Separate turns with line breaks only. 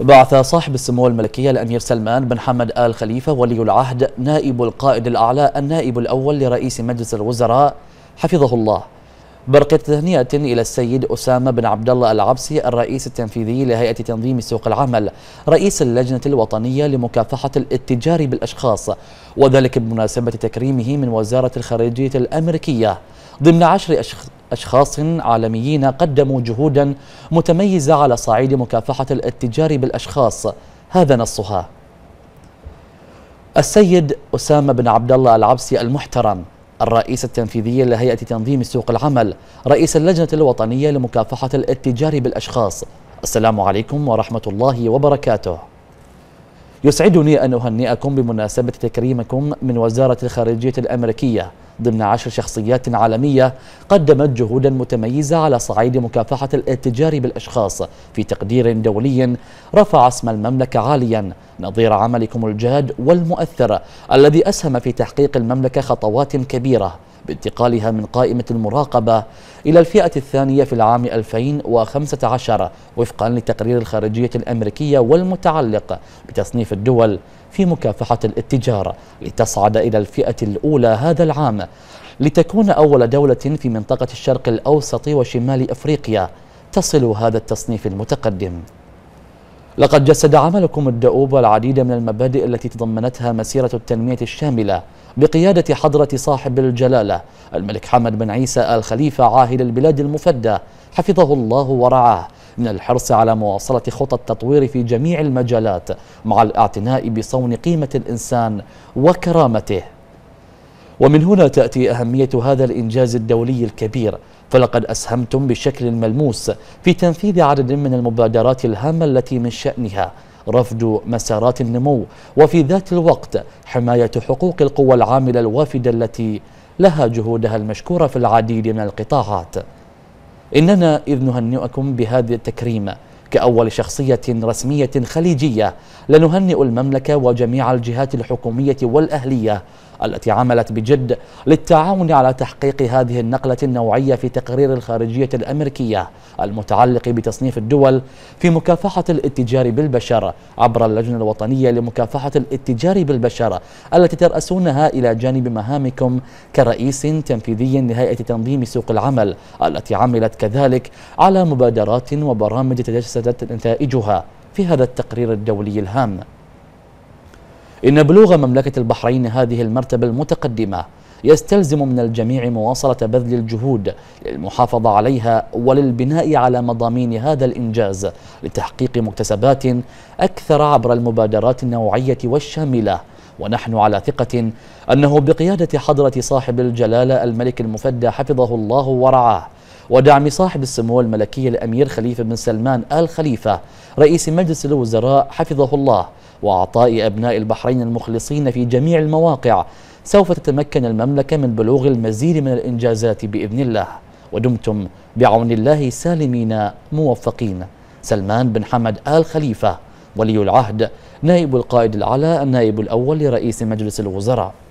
بعث صاحب السمو الملكية الأمير سلمان بن حمد آل خليفة ولي العهد نائب القائد الأعلى النائب الأول لرئيس مجلس الوزراء حفظه الله برقة تهنئة إلى السيد أسامة بن عبد الله العبسي الرئيس التنفيذي لهيئة تنظيم سوق العمل رئيس اللجنة الوطنية لمكافحة الاتجار بالأشخاص وذلك بمناسبة تكريمه من وزارة الخارجية الأمريكية ضمن عشر أشخاص أشخاص عالميين قدموا جهودا متميزة على صعيد مكافحة الاتجار بالأشخاص هذا نصها السيد أسامة بن عبد الله العبسي المحترم الرئيس التنفيذي لهيئة تنظيم سوق العمل رئيس اللجنة الوطنية لمكافحة الاتجار بالأشخاص السلام عليكم ورحمة الله وبركاته يسعدني أن أهنئكم بمناسبة تكريمكم من وزارة الخارجية الأمريكية ضمن عشر شخصيات عالمية قدمت جهودا متميزة على صعيد مكافحة الاتجار بالأشخاص في تقدير دولي رفع اسم المملكة عاليا نظير عملكم الجاد والمؤثر الذي أسهم في تحقيق المملكة خطوات كبيرة بانتقالها من قائمة المراقبة إلى الفئة الثانية في العام 2015 وفقا لتقرير الخارجية الأمريكية والمتعلق بتصنيف الدول في مكافحة الاتجار لتصعد إلى الفئة الأولى هذا العام لتكون أول دولة في منطقة الشرق الأوسط وشمال أفريقيا تصل هذا التصنيف المتقدم لقد جسد عملكم الدؤوب العديد من المبادئ التي تضمنتها مسيرة التنمية الشاملة بقيادة حضرة صاحب الجلالة الملك حمد بن عيسى آل خليفة عاهل البلاد المفدى حفظه الله ورعاه من الحرص على مواصلة خطى التطوير في جميع المجالات مع الاعتناء بصون قيمة الإنسان وكرامته ومن هنا تأتي أهمية هذا الإنجاز الدولي الكبير فلقد أسهمتم بشكل ملموس في تنفيذ عدد من المبادرات الهامة التي من شأنها رفض مسارات النمو وفي ذات الوقت حماية حقوق القوى العاملة الوافدة التي لها جهودها المشكورة في العديد من القطاعات إننا إذ نهنئكم بهذا التكريم كأول شخصية رسمية خليجية لنهنئ المملكة وجميع الجهات الحكومية والأهلية التي عملت بجد للتعاون على تحقيق هذه النقلة النوعية في تقرير الخارجية الأمريكية المتعلق بتصنيف الدول في مكافحة الاتجار بالبشر عبر اللجنة الوطنية لمكافحة الاتجار بالبشر التي ترأسونها إلى جانب مهامكم كرئيس تنفيذي لهيئة تنظيم سوق العمل التي عملت كذلك على مبادرات وبرامج تجسد وردت نتائجها في هذا التقرير الدولي الهام إن بلوغ مملكة البحرين هذه المرتبة المتقدمة يستلزم من الجميع مواصلة بذل الجهود للمحافظة عليها وللبناء على مضامين هذا الإنجاز لتحقيق مكتسبات أكثر عبر المبادرات النوعية والشاملة ونحن على ثقة أنه بقيادة حضرة صاحب الجلالة الملك المفدى حفظه الله ورعاه ودعم صاحب السمو الملكية الأمير خليفة بن سلمان آل خليفة رئيس مجلس الوزراء حفظه الله وأعطاء أبناء البحرين المخلصين في جميع المواقع سوف تتمكن المملكة من بلوغ المزيد من الإنجازات بإذن الله ودمتم بعون الله سالمين موفقين سلمان بن حمد آل خليفة ولي العهد نائب القائد العلى النائب الأول لرئيس مجلس الوزراء